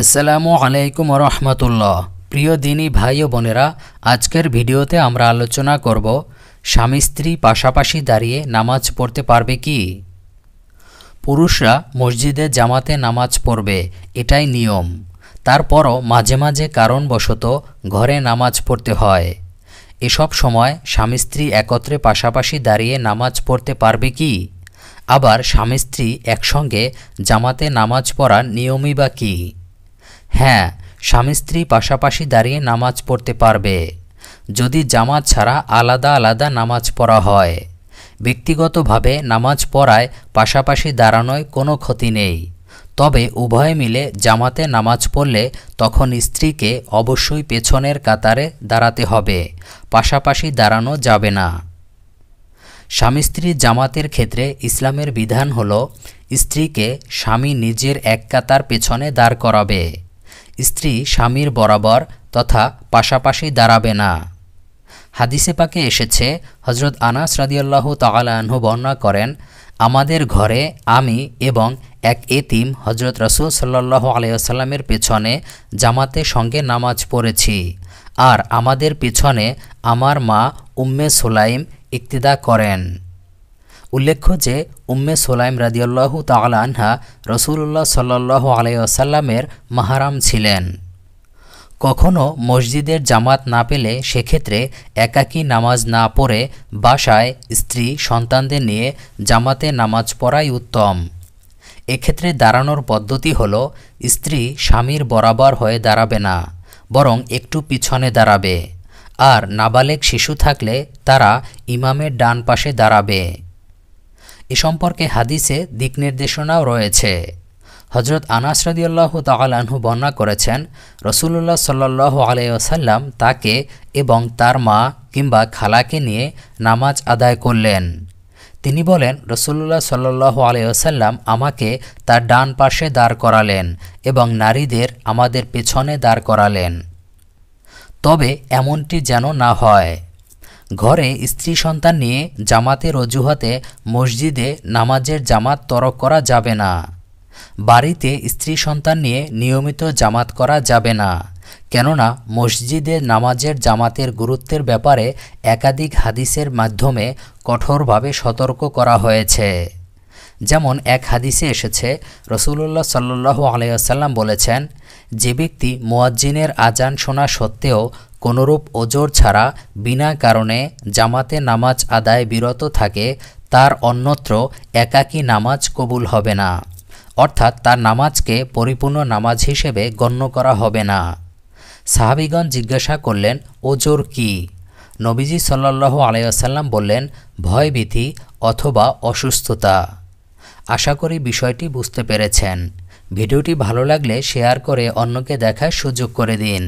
আসসালামু আলাইকুম রহমতুল্লাহ প্রিয় দিনী ভাই ও বোনেরা আজকের ভিডিওতে আমরা আলোচনা করব স্বামী স্ত্রী পাশাপাশি দাঁড়িয়ে নামাজ পড়তে পারবে কি পুরুষরা মসজিদে জামাতে নামাজ পড়বে এটাই নিয়ম তারপরও মাঝে মাঝে কারণবশত ঘরে নামাজ পড়তে হয় এসব সময় স্বামী স্ত্রী একত্রে পাশাপাশি দাঁড়িয়ে নামাজ পড়তে পারবে কি আবার স্বামী স্ত্রী একসঙ্গে জামাতে নামাজ পড়ার নিয়মই বা কী হ্যাঁ স্বামী স্ত্রী পাশাপাশি দাঁড়িয়ে নামাজ পড়তে পারবে যদি জামাত ছাড়া আলাদা আলাদা নামাজ পড়া হয় ব্যক্তিগতভাবে নামাজ পড়ায় পাশাপাশি দাঁড়ানোয় কোনো ক্ষতি নেই তবে উভয়ে মিলে জামাতে নামাজ পড়লে তখন স্ত্রীকে অবশ্যই পেছনের কাতারে দাঁড়াতে হবে পাশাপাশি দাঁড়ানো যাবে না স্বামী স্ত্রী জামাতের ক্ষেত্রে ইসলামের বিধান হল স্ত্রীকে স্বামী নিজের এক কাতার পেছনে দাঁড় করাবে স্ত্রী স্বামীর বরাবর তথা পাশাপাশি দাঁড়াবে না হাদিসে পাকে এসেছে হজরত আনাস রাদিয়াল্লাহ তালাহু বর্ণনা করেন আমাদের ঘরে আমি এবং এক এতিম হজরত রসুল সাল্লাহ আলাইসাল্লামের পেছনে জামাতে সঙ্গে নামাজ পড়েছি আর আমাদের পেছনে আমার মা উম্মে সুলাইম ইক্তিদা করেন উল্লেখ্য যে উম্মে সোলাইম রাজিউল্লাহ তাল আনহা রসুল্লাহ সাল্লাহ আলাইসাল্লামের মাহারাম ছিলেন কখনও মসজিদের জামাত না পেলে সেক্ষেত্রে একাকী নামাজ না পড়ে বাসায় স্ত্রী সন্তানদের নিয়ে জামাতে নামাজ পড়াই উত্তম এক্ষেত্রে দাঁড়ানোর পদ্ধতি হল স্ত্রী স্বামীর বরাবর হয়ে দাঁড়াবে না বরং একটু পিছনে দাঁড়াবে আর নাবালেক শিশু থাকলে তারা ইমামের ডান পাশে দাঁড়াবে এ সম্পর্কে হাদিসে দিক নির্দেশনাও রয়েছে হজরত আনাস রাদিয়াল্লাহু তালাহু বর্ণনা করেছেন রসুল্লাহ সাল্লাহ আলাইসাল্লাম তাকে এবং তার মা কিংবা খালাকে নিয়ে নামাজ আদায় করলেন তিনি বলেন রসুল্লাহ সাল্লাহ আলাইসাল্লাম আমাকে তার ডান পাশে দাঁড় করালেন এবং নারীদের আমাদের পেছনে দাঁড় করালেন তবে এমনটি যেন না হয় ঘরে স্ত্রী সন্তান নিয়ে জামাতের অজুহাতে মসজিদে নামাজের জামাত তরক করা যাবে না বাড়িতে স্ত্রী সন্তান নিয়ে নিয়মিত জামাত করা যাবে না কেননা মসজিদে নামাজের জামাতের গুরুত্বের ব্যাপারে একাধিক হাদিসের মাধ্যমে কঠোরভাবে সতর্ক করা হয়েছে যেমন এক হাদিসে এসেছে রসুল্লাহ সাল্লু আলাইসাল্লাম বলেছেন যে ব্যক্তি মোয়াজ্জিনের আজান শোনা সত্ত্বেও কোনোরূপ ওজোর ছাড়া বিনা কারণে জামাতে নামাজ আদায় বিরত থাকে তার অন্যত্র একাকী নামাজ কবুল হবে না অর্থাৎ তার নামাজকে পরিপূর্ণ নামাজ হিসেবে গণ্য করা হবে না সাহাবিগণ জিজ্ঞাসা করলেন ওজোর কি নবীজি সাল্লাহ আলাইসাল্লাম বললেন ভয়ভীতি অথবা অসুস্থতা আশা করি বিষয়টি বুঝতে পেরেছেন ভিডিওটি ভালো লাগলে শেয়ার করে অন্যকে দেখার সুযোগ করে দিন